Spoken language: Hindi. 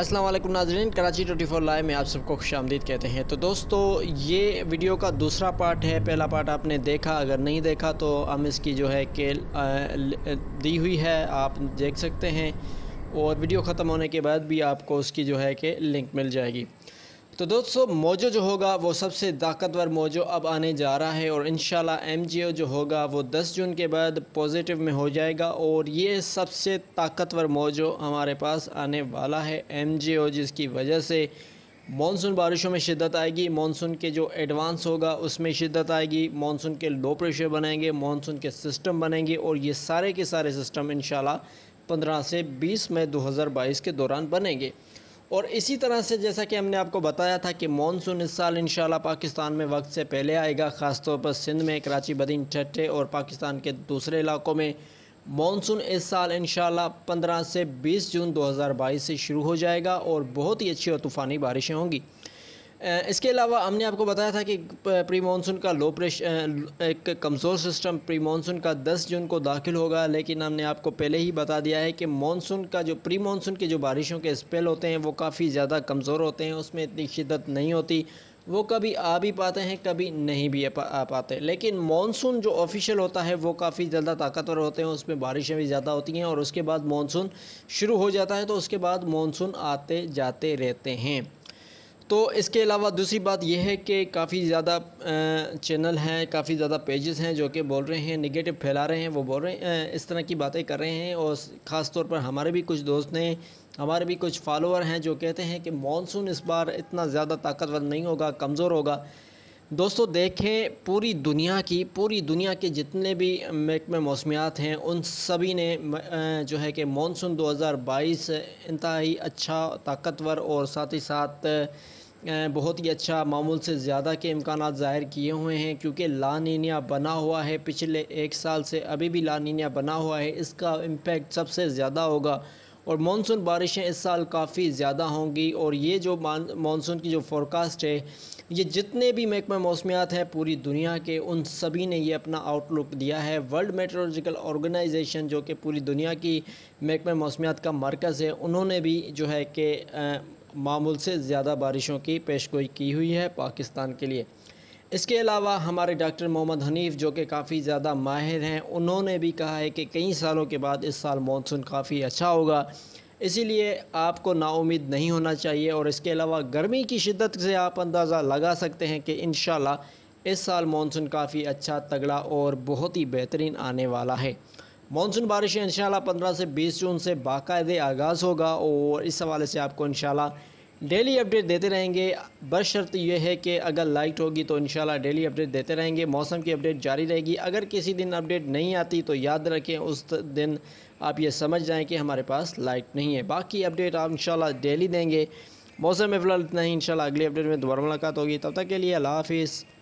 अस्सलाम वालेकुम नाजरीन कराची फोर लाइव में आप सबको खुश आमदीद कहते हैं तो दोस्तों ये वीडियो का दूसरा पार्ट है पहला पार्ट आपने देखा अगर नहीं देखा तो हम इसकी जो है के दी हुई है आप देख सकते हैं और वीडियो ख़त्म होने के बाद भी आपको उसकी जो है कि लिंक मिल जाएगी तो दोस्तों मौजो जो होगा वो सबसे ताकतवर मौजो अब आने जा रहा है और इन एमजीओ जो होगा वो 10 जून के बाद पॉजिटिव में हो जाएगा और ये सबसे ताकतवर मौजो हमारे पास आने वाला है एमजीओ जिसकी वजह से मानसून बारिशों में शिद्दत आएगी मानसून के जो एडवांस होगा उसमें शिद्दत आएगी मानसून के लो प्रेशर बनेंगे मानसून के सिस्टम बनेंगे और ये सारे के सारे सिस्टम इन 15 से 20 मई 2022 के दौरान बनेंगे और इसी तरह से जैसा कि हमने आपको बताया था कि मानसून इस साल इन पाकिस्तान में वक्त से पहले आएगा ख़ासतौर पर सिंध में कराची बदीन छठे और पाकिस्तान के दूसरे इलाकों में मानसून इस साल इन 15 से 20 जून 2022 से शुरू हो जाएगा और बहुत ही अच्छी और तूफ़ानी बारिशें होंगी इसके अलावा हमने आपको बताया था कि प्री मानसून का लो प्रेश एक कमज़ोर सिस्टम प्री मानसून का 10 जून को दाखिल होगा लेकिन हमने आपको पहले ही बता दिया है कि मानसून का जो प्री मानसून के जो बारिशों के स्पेल होते हैं वो काफ़ी ज़्यादा कमज़ोर होते हैं उसमें इतनी शिदत नहीं होती वो कभी आ भी पाते हैं कभी नहीं भी आ पाते लेकिन मानसून जो ऑफिशियल होता है वो काफ़ी ज़्यादा ताकतवर होते हैं उसमें बारिशें भी ज़्यादा होती हैं और उसके बाद मानसून शुरू हो जाता है तो उसके बाद मानसून आते जाते रहते हैं तो इसके अलावा दूसरी बात यह है कि काफ़ी ज़्यादा चैनल हैं काफ़ी ज़्यादा पेजेस हैं जो कि बोल रहे हैं निगेटिव फैला रहे हैं वो बोल रहे हैं इस तरह की बातें कर रहे हैं और ख़ास तौर पर हमारे भी कुछ दोस्त ने हमारे भी कुछ फॉलोअर हैं जो कहते हैं कि मानसून इस बार इतना ज़्यादा ताकतवर नहीं होगा कमज़ोर होगा दोस्तों देखें पूरी दुनिया की पूरी दुनिया के जितने भी महकमे मौसमियात हैं उन सभी ने जो है कि मानसून 2022 इंतहाई अच्छा ताकतवर और साथ ही साथ बहुत ही अच्छा मामूल से ज़्यादा के इम्कान ज़ाहिर किए हुए हैं क्योंकि लानिया बना हुआ है पिछले एक साल से अभी भी लानिया बना हुआ है इसका इम्पेक्ट सबसे ज़्यादा होगा और मानसून बारिशें इस साल काफ़ी ज़्यादा होंगी और ये जो मानसून की जो फोरकास्ट है ये जितने भी महकमा मौसमियात हैं पूरी दुनिया के उन सभी ने ये अपना आउटलुक दिया है वर्ल्ड मेट्रोलॉजिकल ऑर्गेनाइजेशन जो कि पूरी दुनिया की महकमा मौसमियात का मरकज़ है उन्होंने भी जो है कि मामूल से ज़्यादा बारिशों की पेशगोई की हुई है पाकिस्तान के लिए इसके अलावा हमारे डॉक्टर मोहम्मद हनीफ जो कि काफ़ी ज़्यादा माहिर हैं उन्होंने भी कहा है कि कई सालों के बाद इस साल मानसून काफ़ी अच्छा होगा इसीलिए आपको नाउमीद नहीं होना चाहिए और इसके अलावा गर्मी की शिद्दत से आप अंदाज़ा लगा सकते हैं कि इन इस साल मानसून काफ़ी अच्छा तगड़ा और बहुत ही बेहतरीन आने वाला है मानसून बारिश इन पंद्रह से बीस जून से बाकायदे आगाज़ होगा और इस हवाले से आपको इन डेली अपडेट देते रहेंगे शर्त यह है कि अगर लाइट होगी तो इंशाल्लाह डेली अपडेट देते रहेंगे मौसम की अपडेट जारी रहेगी अगर किसी दिन अपडेट नहीं आती तो याद रखें उस दिन आप ये समझ जाएं कि हमारे पास लाइट नहीं है बाकी अपडेट आप इंशाल्लाह डेली देंगे मौसम में फ़िलहाल इतना ही इंशाल्लाह अगली अपडेट में दोबारा मुलाकात होगी तब तक के लिए अल्लाह हाफिज़